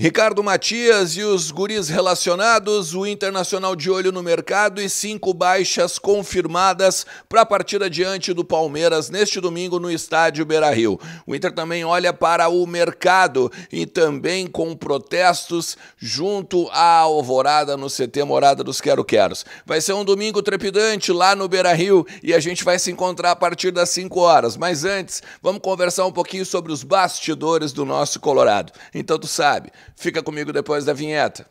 Ricardo Matias e os guris relacionados, o Internacional de olho no mercado e cinco baixas confirmadas para a partida diante do Palmeiras neste domingo no estádio Beira-Rio. O Inter também olha para o mercado e também com protestos junto à Alvorada no CT Morada dos Quero Queros. Vai ser um domingo trepidante lá no Beira-Rio e a gente vai se encontrar a partir das 5 horas. Mas antes, vamos conversar um pouquinho sobre os bastidores do nosso Colorado. Então tu sabe, Fica comigo depois da vinheta.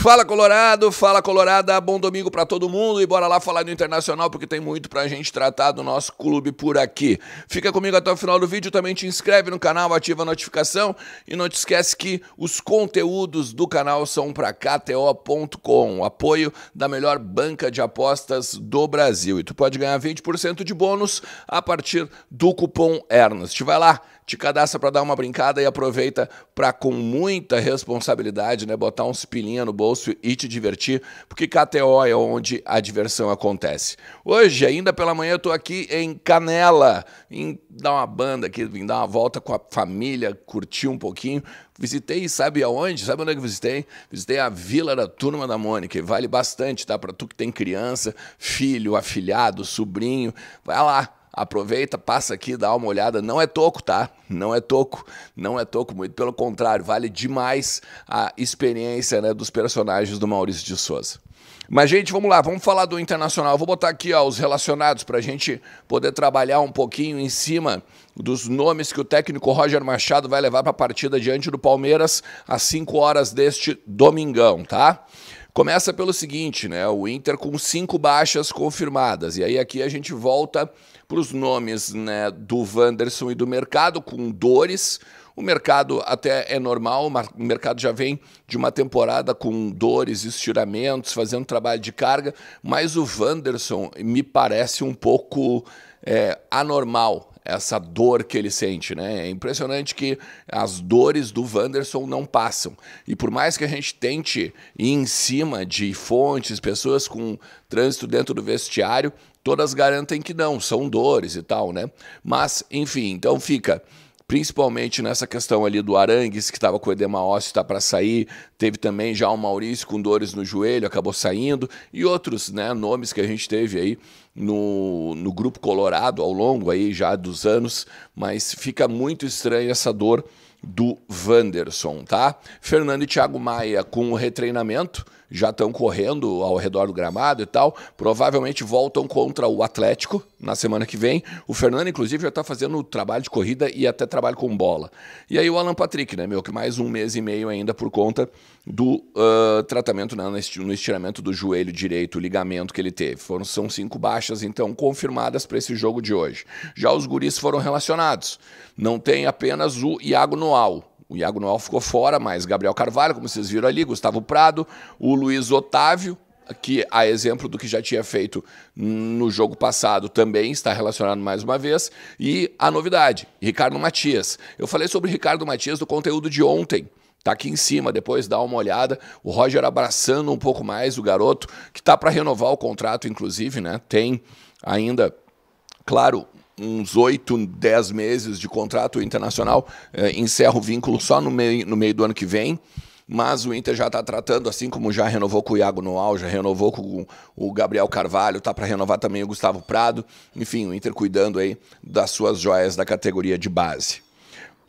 Fala Colorado, fala Colorada, bom domingo para todo mundo e bora lá falar no Internacional porque tem muito pra gente tratar do nosso clube por aqui. Fica comigo até o final do vídeo, também te inscreve no canal, ativa a notificação e não te esquece que os conteúdos do canal são para KTO.com, apoio da melhor banca de apostas do Brasil e tu pode ganhar 20% de bônus a partir do cupom ERNEST. Vai lá, te cadastra para dar uma brincada e aproveita para com muita responsabilidade, né, botar uns pilinha no bolso e te divertir, porque KTO é onde a diversão acontece. Hoje, ainda pela manhã, eu tô aqui em Canela, em dar uma banda aqui, vim dar uma volta com a família, curtir um pouquinho. Visitei, sabe aonde? Sabe onde é que visitei? Visitei a Vila da Turma da Mônica, e vale bastante, tá? Para tu que tem criança, filho, afilhado, sobrinho, vai lá Aproveita, passa aqui, dá uma olhada. Não é toco, tá? Não é toco, não é toco muito. Pelo contrário, vale demais a experiência né, dos personagens do Maurício de Souza. Mas, gente, vamos lá, vamos falar do internacional. vou botar aqui ó, os relacionados para a gente poder trabalhar um pouquinho em cima dos nomes que o técnico Roger Machado vai levar para a partida diante do Palmeiras às 5 horas deste domingão, tá? Começa pelo seguinte, né? O Inter com cinco baixas confirmadas. E aí aqui a gente volta para os nomes né, do Wanderson e do mercado, com dores. O mercado até é normal, o mercado já vem de uma temporada com dores, estiramentos, fazendo trabalho de carga, mas o Wanderson me parece um pouco é, anormal essa dor que ele sente, né? É impressionante que as dores do Wanderson não passam. E por mais que a gente tente ir em cima de fontes, pessoas com trânsito dentro do vestiário, todas garantem que não, são dores e tal, né? Mas, enfim, então fica principalmente nessa questão ali do Arangues, que estava com edema ósseo, está para sair. Teve também já o Maurício com dores no joelho, acabou saindo. E outros né, nomes que a gente teve aí no, no grupo colorado ao longo aí já dos anos. Mas fica muito estranha essa dor do Wanderson, tá? Fernando e Thiago Maia com o retreinamento, já estão correndo ao redor do gramado e tal, provavelmente voltam contra o Atlético na semana que vem. O Fernando, inclusive, já está fazendo trabalho de corrida e até trabalho com bola. E aí o Alan Patrick, né, meu, que mais um mês e meio ainda por conta do uh, tratamento né, no estiramento do joelho direito, o ligamento que ele teve. Foram, são cinco baixas, então, confirmadas para esse jogo de hoje. Já os guris foram relacionados. Não tem apenas o Iago Nunes, Noal. O Iago Noal ficou fora, mas Gabriel Carvalho, como vocês viram ali, Gustavo Prado, o Luiz Otávio, que a exemplo do que já tinha feito no jogo passado também está relacionado mais uma vez, e a novidade, Ricardo Matias. Eu falei sobre Ricardo Matias no conteúdo de ontem. Tá aqui em cima, depois dá uma olhada. O Roger abraçando um pouco mais o garoto, que tá para renovar o contrato, inclusive, né? Tem ainda, claro, uns oito, dez meses de contrato internacional, eh, encerra o vínculo só no meio, no meio do ano que vem. Mas o Inter já está tratando, assim como já renovou com o Iago Noal, já renovou com o Gabriel Carvalho, está para renovar também o Gustavo Prado. Enfim, o Inter cuidando aí das suas joias da categoria de base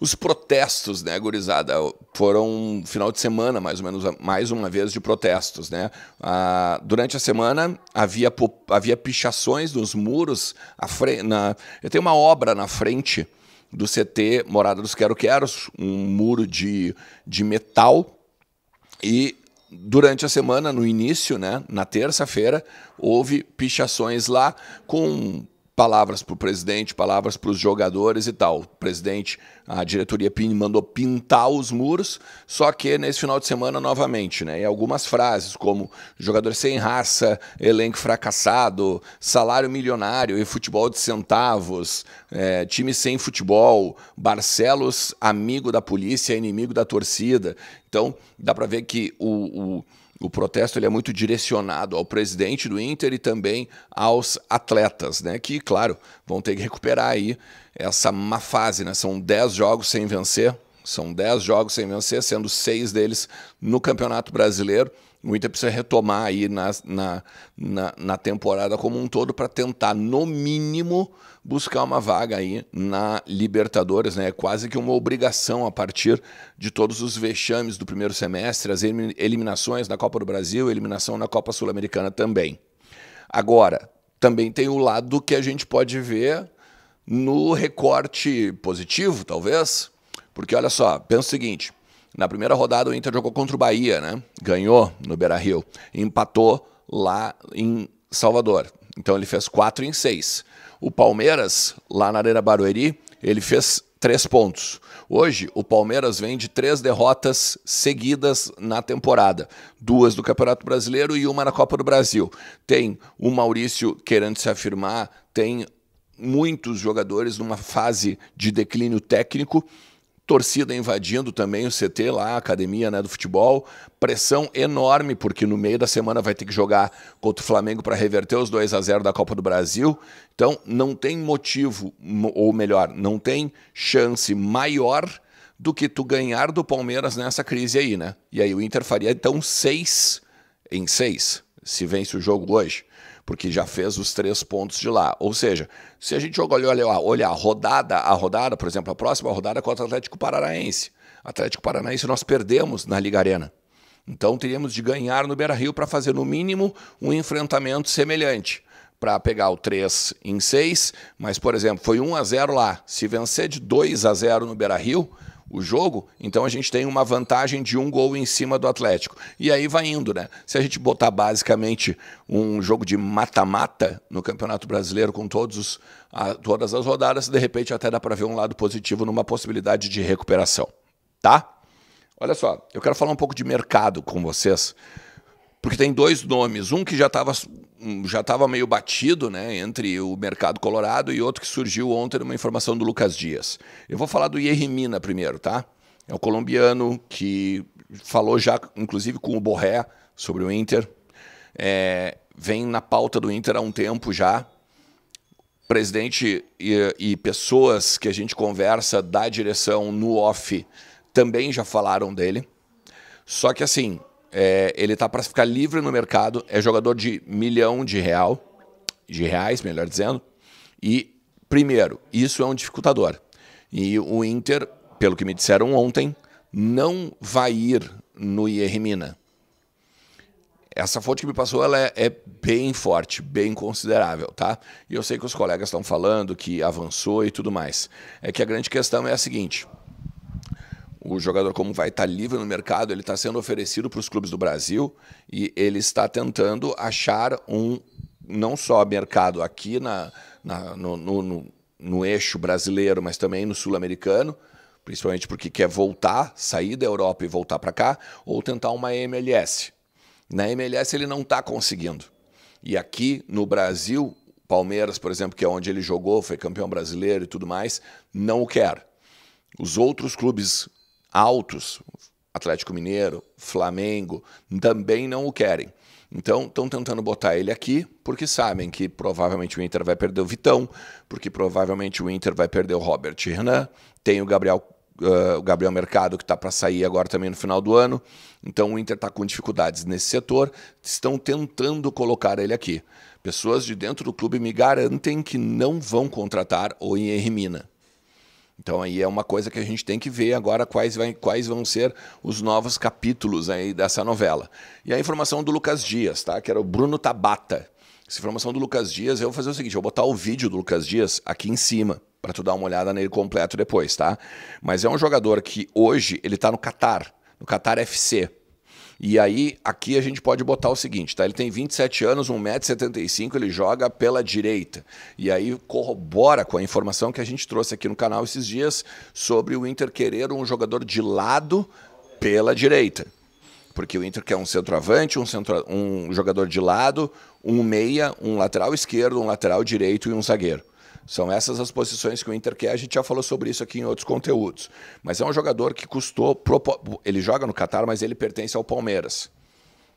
os protestos, né, gurizada? Foram um final de semana, mais ou menos, mais uma vez, de protestos, né? Ah, durante a semana havia, havia pichações nos muros. A na, eu tenho uma obra na frente do CT Morada dos Quero Queros, um muro de, de metal. E durante a semana, no início, né, na terça-feira, houve pichações lá com palavras para o presidente, palavras para os jogadores e tal. O presidente, a diretoria mandou pintar os muros, só que nesse final de semana novamente, né? E algumas frases como jogador sem raça, elenco fracassado, salário milionário e futebol de centavos, é, time sem futebol, Barcelos amigo da polícia, inimigo da torcida. Então dá para ver que o, o o protesto ele é muito direcionado ao presidente do Inter e também aos atletas, né? Que, claro, vão ter que recuperar aí essa má fase, né? São 10 jogos sem vencer. São 10 jogos sem vencer, sendo seis deles no Campeonato Brasileiro. O Inter precisa retomar aí na, na, na, na temporada como um todo para tentar, no mínimo, buscar uma vaga aí na Libertadores. Né? É quase que uma obrigação a partir de todos os vexames do primeiro semestre, as eliminações na Copa do Brasil, eliminação na Copa Sul-Americana também. Agora, também tem o lado que a gente pode ver no recorte positivo, talvez, porque olha só, pensa o seguinte: na primeira rodada o Inter jogou contra o Bahia, né? Ganhou no Beira Rio. Empatou lá em Salvador. Então ele fez 4 em 6. O Palmeiras, lá na Arena Barueri, ele fez 3 pontos. Hoje, o Palmeiras vem de três derrotas seguidas na temporada: duas do Campeonato Brasileiro e uma na Copa do Brasil. Tem o Maurício querendo se afirmar, tem muitos jogadores numa fase de declínio técnico torcida invadindo também o CT lá, a academia né, do futebol, pressão enorme, porque no meio da semana vai ter que jogar contra o Flamengo para reverter os 2 a 0 da Copa do Brasil. Então, não tem motivo, ou melhor, não tem chance maior do que tu ganhar do Palmeiras nessa crise aí, né? E aí o Inter faria então seis em seis, se vence o jogo hoje porque já fez os três pontos de lá. Ou seja, se a gente olhar olha, olha a rodada a rodada, por exemplo, a próxima rodada contra o Atlético Paranaense. Atlético Paranaense nós perdemos na Liga Arena. Então teríamos de ganhar no Beira Rio para fazer, no mínimo, um enfrentamento semelhante. Para pegar o 3 em 6, mas, por exemplo, foi 1 a 0 lá. Se vencer de 2 a 0 no Beira Rio, o jogo, então a gente tem uma vantagem de um gol em cima do Atlético. E aí vai indo, né? Se a gente botar basicamente um jogo de mata-mata no Campeonato Brasileiro com todos a, todas as rodadas, de repente até dá para ver um lado positivo numa possibilidade de recuperação, tá? Olha só, eu quero falar um pouco de mercado com vocês, porque tem dois nomes, um que já estava já estava meio batido né, entre o mercado colorado e outro que surgiu ontem numa informação do Lucas Dias. Eu vou falar do Yerrimina primeiro, tá? É o colombiano que falou já, inclusive, com o Borré sobre o Inter. É, vem na pauta do Inter há um tempo já. Presidente e, e pessoas que a gente conversa da direção no off também já falaram dele. Só que assim, é, ele está para ficar livre no mercado, é jogador de milhão de real, de reais, melhor dizendo. E, primeiro, isso é um dificultador. E o Inter, pelo que me disseram ontem, não vai ir no IR Essa fonte que me passou ela é, é, bem forte, bem considerável, tá? E eu sei que os colegas estão falando que avançou e tudo mais. É que a grande questão é a seguinte: o jogador como vai estar tá livre no mercado, ele está sendo oferecido para os clubes do Brasil e ele está tentando achar um não só mercado aqui na, na no, no, no, no, eixo brasileiro, mas também no sul-americano, principalmente porque quer voltar, sair da Europa e voltar para cá, ou tentar uma MLS. Na MLS ele não está conseguindo. E aqui no Brasil, Palmeiras, por exemplo, que é onde ele jogou, foi campeão brasileiro e tudo mais, não o quer. Os outros clubes altos, Atlético Mineiro, Flamengo, também não o querem. Então, estão tentando botar ele aqui, porque sabem que provavelmente o Inter vai perder o Vitão, porque provavelmente o Inter vai perder o Robert Renan, tem o Gabriel, uh, o Gabriel Mercado, que está para sair agora também no final do ano. Então, o Inter está com dificuldades nesse setor, estão tentando colocar ele aqui. Pessoas de dentro do clube me garantem que não vão contratar o Henry Mina. Então aí é uma coisa que a gente tem que ver agora quais, vai, quais vão ser os novos capítulos aí dessa novela. E a informação do Lucas Dias, tá? Que era o Bruno Tabata. Essa informação do Lucas Dias, eu vou fazer o seguinte, eu vou botar o vídeo do Lucas Dias aqui em cima para tu dar uma olhada nele completo depois, tá? Mas é um jogador que hoje ele tá no Qatar, no Qatar FC. E aí, aqui a gente pode botar o seguinte, tá? Ele tem 27 anos, 1,75m, ele joga pela direita. E aí corrobora com a informação que a gente trouxe aqui no canal esses dias sobre o Inter querer um jogador de lado pela direita. Porque o Inter quer um centroavante, um, centro, um jogador de lado, um meia, um lateral esquerdo, um lateral direito e um zagueiro. São essas as posições que o Inter quer. A gente já falou sobre isso aqui em outros conteúdos. Mas é um jogador que custou. Ele joga no Catar, mas ele pertence ao Palmeiras.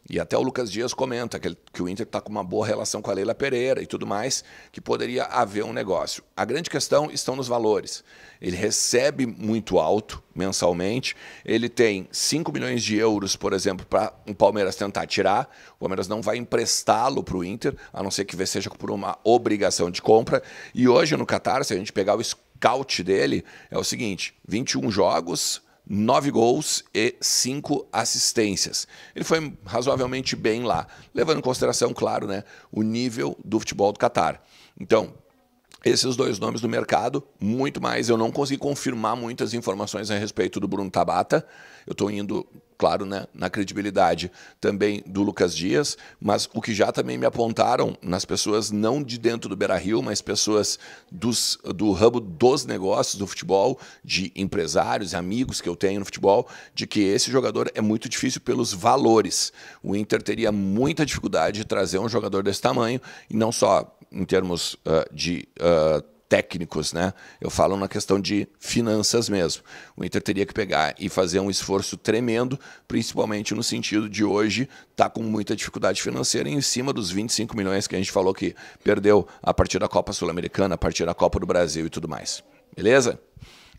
E até o Lucas Dias comenta que, ele, que o Inter está com uma boa relação com a Leila Pereira e tudo mais, que poderia haver um negócio. A grande questão estão nos valores. Ele recebe muito alto mensalmente, ele tem 5 milhões de euros, por exemplo, para o Palmeiras tentar tirar. O Palmeiras não vai emprestá-lo para o Inter, a não ser que seja por uma obrigação de compra. E hoje no Catar, se a gente pegar o scout dele, é o seguinte: 21 jogos nove gols e cinco assistências. Ele foi razoavelmente bem lá, levando em consideração, claro, né, o nível do futebol do Catar. Então, esses dois nomes do mercado, muito mais. Eu não consegui confirmar muitas informações a respeito do Bruno Tabata. Eu estou indo, claro, né, na credibilidade também do Lucas Dias, mas o que já também me apontaram nas pessoas não de dentro do Beira Rio, mas pessoas dos, do ramo dos negócios do futebol, de empresários, amigos que eu tenho no futebol, de que esse jogador é muito difícil pelos valores. O Inter teria muita dificuldade de trazer um jogador desse tamanho, e não só em termos uh, de. Uh, técnicos, né? Eu falo na questão de finanças mesmo. O Inter teria que pegar e fazer um esforço tremendo, principalmente no sentido de hoje tá com muita dificuldade financeira em cima dos 25 milhões que a gente falou que perdeu a partir da Copa Sul-Americana, a partir da Copa do Brasil e tudo mais. Beleza?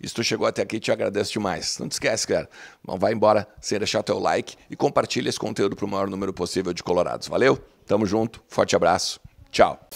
Isso se tu chegou até aqui, te agradeço demais. Não te esquece, cara. Não vai embora sem deixar teu like e compartilha esse conteúdo para o maior número possível de colorados. Valeu? Tamo junto. Forte abraço. Tchau.